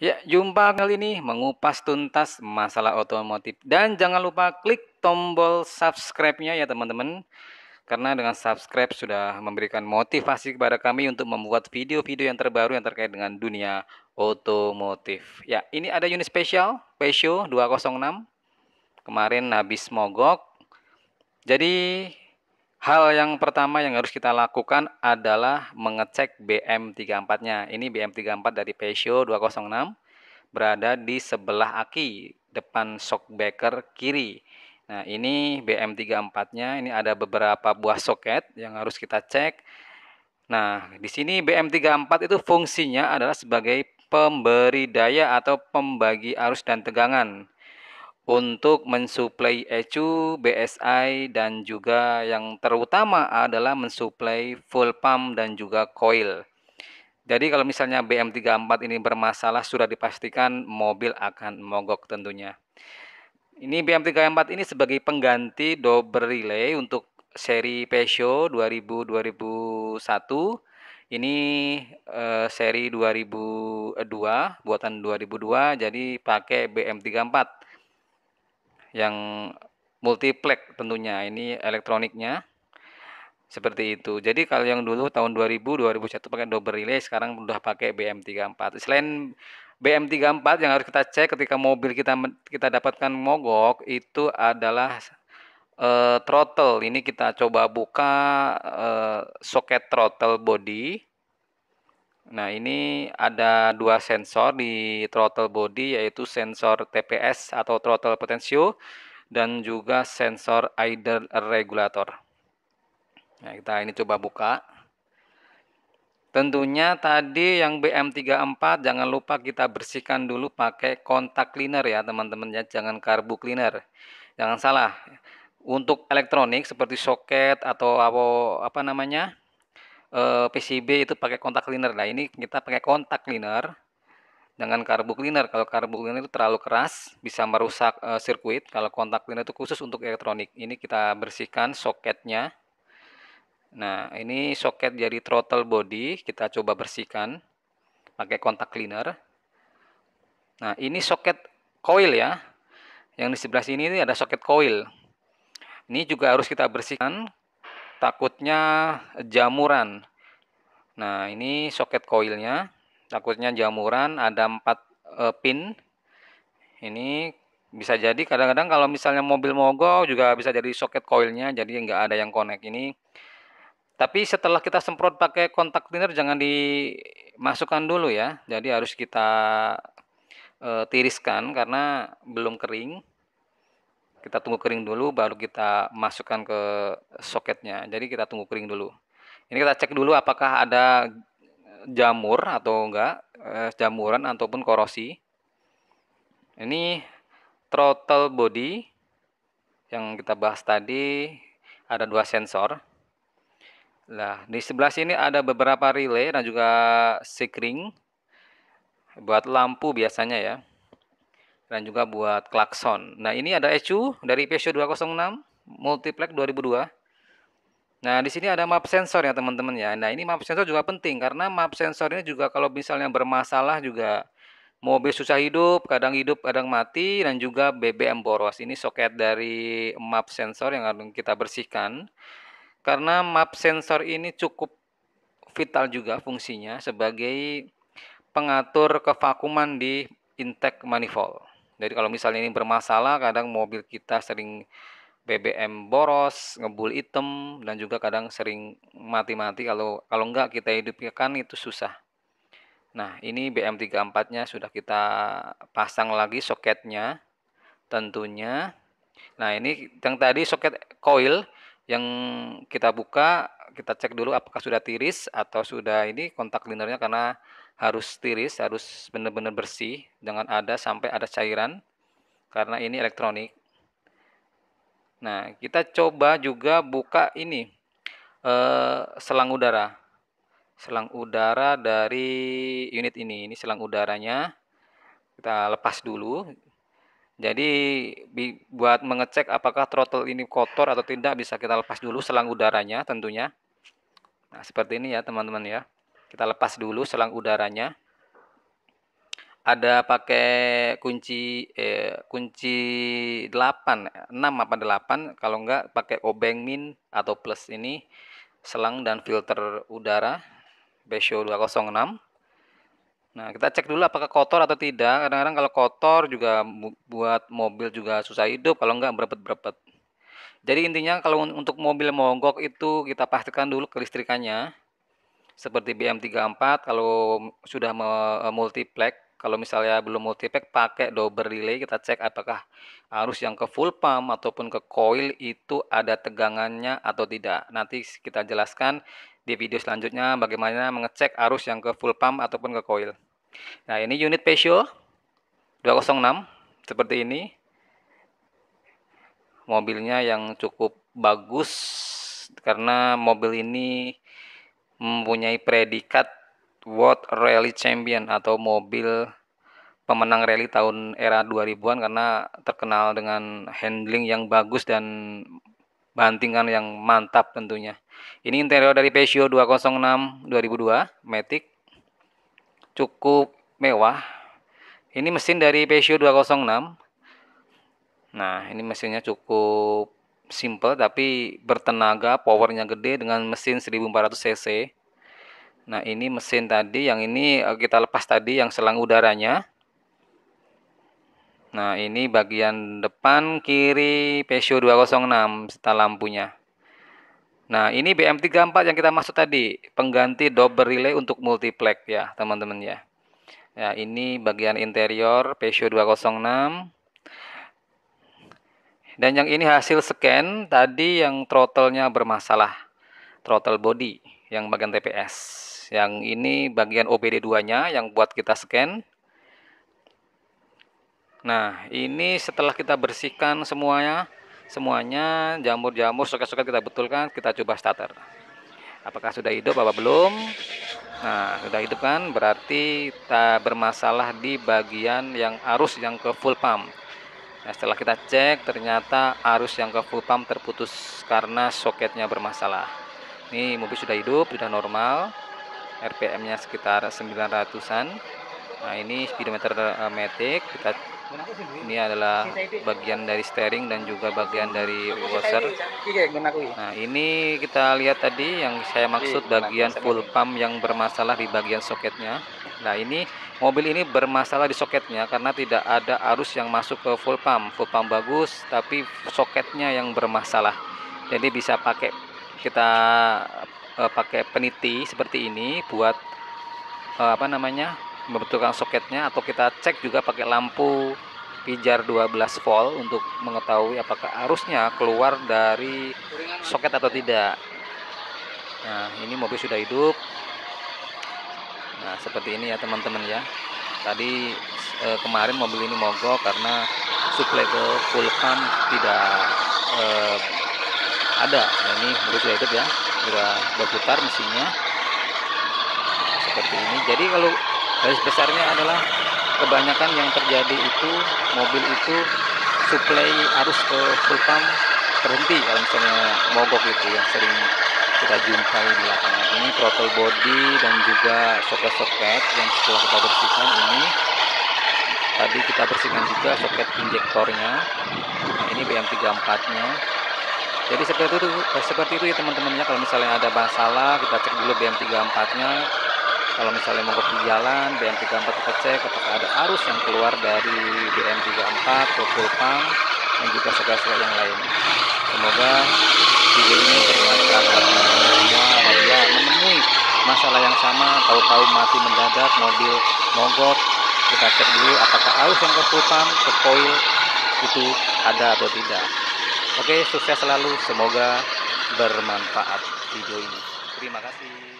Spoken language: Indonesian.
Ya, jumpa kali ini mengupas tuntas masalah otomotif. Dan jangan lupa klik tombol subscribe-nya ya teman-teman. Karena dengan subscribe sudah memberikan motivasi kepada kami untuk membuat video-video yang terbaru yang terkait dengan dunia otomotif. Ya, ini ada unit spesial Peugeot 206. Kemarin habis mogok. Jadi Hal yang pertama yang harus kita lakukan adalah mengecek BM34-nya. Ini BM34 dari Peugeot 206 berada di sebelah aki depan shockbreaker kiri. Nah, ini BM34-nya ini ada beberapa buah soket yang harus kita cek. Nah, di sini BM34 itu fungsinya adalah sebagai pemberi daya atau pembagi arus dan tegangan untuk mensuplai ECU, BSI, dan juga yang terutama adalah mensuplai full pump dan juga coil. Jadi kalau misalnya BM34 ini bermasalah sudah dipastikan mobil akan mogok tentunya. Ini BM34 ini sebagai pengganti dober relay untuk seri Peugeot 2000 2001 ini eh, seri 2002 buatan 2002 jadi pakai BM34 yang multiplex tentunya ini elektroniknya seperti itu. Jadi kalau yang dulu tahun 2000 2001 pakai double relay sekarang udah pakai BM34. Selain BM34 yang harus kita cek ketika mobil kita kita dapatkan mogok itu adalah e, throttle. Ini kita coba buka e, soket throttle body Nah, ini ada dua sensor di throttle body yaitu sensor TPS atau throttle potensio dan juga sensor idle regulator. Nah, kita ini coba buka. Tentunya tadi yang BM34 jangan lupa kita bersihkan dulu pakai kontak cleaner ya teman-teman ya, jangan karbu cleaner. Jangan salah. Untuk elektronik seperti soket atau apa, apa namanya? uh, eh, PCB itu pakai kontak cleaner. Nah, ini kita pakai kontak cleaner dengan karbu cleaner. Kalau karbu cleaner itu terlalu keras bisa merusak sirkuit. Eh, sirkuit. Kalau kontak cleaner itu khusus untuk elektronik. Ini kita bersihkan soketnya. Nah, ini soket jadi throttle body kita coba bersihkan pakai kontak cleaner. Nah, ini soket coil ya. Yang di sebelah sini ini ada soket coil. Ini juga harus kita bersihkan takutnya jamuran. Nah, ini soket koilnya. Takutnya jamuran, ada 4 e, eh, pin. Ini bisa jadi kadang-kadang kalau misalnya mobil mogok juga bisa jadi soket koilnya, jadi nggak ada yang connect ini. Tapi setelah kita semprot pakai kontak cleaner jangan dimasukkan dulu ya. Jadi harus kita e, tiriskan karena belum kering kita tunggu kering dulu baru kita masukkan ke soketnya jadi kita tunggu kering dulu ini kita cek dulu apakah ada jamur atau enggak eh, jamuran ataupun korosi ini throttle body yang kita bahas tadi ada dua sensor nah di sebelah sini ada beberapa relay dan juga sekring buat lampu biasanya ya dan juga buat klakson. Nah, ini ada ECU dari Peugeot 206 Multiplex 2002. Nah, di sini ada map sensor ya teman-teman ya. Nah, ini map sensor juga penting karena map sensor ini juga kalau misalnya bermasalah juga mobil susah hidup, kadang hidup, kadang mati dan juga BBM boros. Ini soket dari map sensor yang harus kita bersihkan. Karena map sensor ini cukup vital juga fungsinya sebagai pengatur kevakuman di intake manifold. Jadi kalau misalnya ini bermasalah, kadang mobil kita sering BBM boros, ngebul item, dan juga kadang sering mati-mati kalau kalau enggak kita hidupkan itu susah. Nah, ini BM34-nya sudah kita pasang lagi soketnya tentunya. Nah, ini yang tadi soket coil yang kita buka, kita cek dulu apakah sudah tiris atau sudah ini kontak linernya karena harus tiris, harus benar-benar bersih dengan ada sampai ada cairan karena ini elektronik. Nah, kita coba juga buka ini eh, selang udara. Selang udara dari unit ini. Ini selang udaranya kita lepas dulu. Jadi buat mengecek apakah throttle ini kotor atau tidak bisa kita lepas dulu selang udaranya tentunya. Nah, seperti ini ya teman-teman ya. Kita lepas dulu selang udaranya. Ada pakai kunci eh, kunci 8, 6 apa 8 kalau enggak pakai obeng min atau plus ini selang dan filter udara Besho 206. Nah, kita cek dulu apakah kotor atau tidak. Kadang-kadang kalau kotor juga buat mobil juga susah hidup kalau enggak berepet-berepet. Jadi intinya kalau untuk mobil mogok itu kita pastikan dulu kelistrikannya seperti BM34 kalau sudah e, multiplex kalau misalnya belum multiplex pakai dober relay kita cek apakah arus yang ke full pump ataupun ke coil itu ada tegangannya atau tidak nanti kita jelaskan di video selanjutnya bagaimana mengecek arus yang ke full pump ataupun ke coil nah ini unit Peugeot 206 seperti ini mobilnya yang cukup bagus karena mobil ini mempunyai predikat World Rally Champion atau mobil pemenang rally tahun era 2000-an karena terkenal dengan handling yang bagus dan bantingan yang mantap tentunya. Ini interior dari Peugeot 206 2002 Matic cukup mewah. Ini mesin dari Peugeot 206. Nah, ini mesinnya cukup simple tapi bertenaga, powernya gede dengan mesin 1400 cc. Nah, ini mesin tadi yang ini eh, kita lepas tadi yang selang udaranya. Nah, ini bagian depan kiri Peugeot 206 setelah lampunya. Nah, ini BM34 yang kita masuk tadi, pengganti double relay untuk multiplex ya, teman-teman ya. Ya, ini bagian interior Peugeot 206. Dan yang ini hasil scan tadi yang throttle-nya bermasalah. Throttle body yang bagian TPS. Yang ini bagian OBD2-nya yang buat kita scan. Nah, ini setelah kita bersihkan semuanya, semuanya jamur-jamur suka suka kita betulkan, kita coba starter. Apakah sudah hidup apa belum? Nah, sudah hidup kan? Berarti kita bermasalah di bagian yang arus yang ke full pump Nah, setelah kita cek, ternyata arus yang ke full pump terputus karena soketnya bermasalah. Ini mobil sudah hidup, sudah normal. RPM-nya sekitar 900-an. Nah, ini speedometer uh, eh, matic. Kita ini adalah bagian dari steering dan juga bagian dari washer. Nah, ini kita lihat tadi yang saya maksud bagian full pump yang bermasalah di bagian soketnya. Nah ini mobil ini bermasalah di soketnya karena tidak ada arus yang masuk ke full pump. Full pump bagus tapi soketnya yang bermasalah. Jadi bisa pakai kita uh, pakai peniti seperti ini buat uh, apa namanya membetulkan soketnya atau kita cek juga pakai lampu pijar 12 volt untuk mengetahui apakah arusnya keluar dari soket atau tidak. Nah ini mobil sudah hidup nah seperti ini ya teman-teman ya tadi eh, kemarin mobil ini mogok karena suplai ke full pump tidak eh, ada nah, ini harus sudah ya sudah berputar mesinnya seperti ini jadi kalau garis besarnya adalah kebanyakan yang terjadi itu mobil itu suplai arus ke full pump terhenti kalau misalnya mogok itu yang sering kita jumpai di lapangan ini throttle body dan juga soket-soket yang setelah kita bersihkan ini tadi kita bersihkan juga soket injektornya nah, ini BM34 nya jadi seperti itu eh, seperti itu ya teman-teman ya. kalau misalnya ada masalah kita cek dulu BM34 nya kalau misalnya mau di jalan BM34 kita cek apakah ada arus yang keluar dari BM34 total pump dan juga soket segala yang lain semoga video ini bermanfaat masalah yang sama tahu-tahu mati mendadak mobil mogok kita cek dulu apakah arus yang terputar ke koil itu ada atau tidak oke sukses selalu semoga bermanfaat video ini terima kasih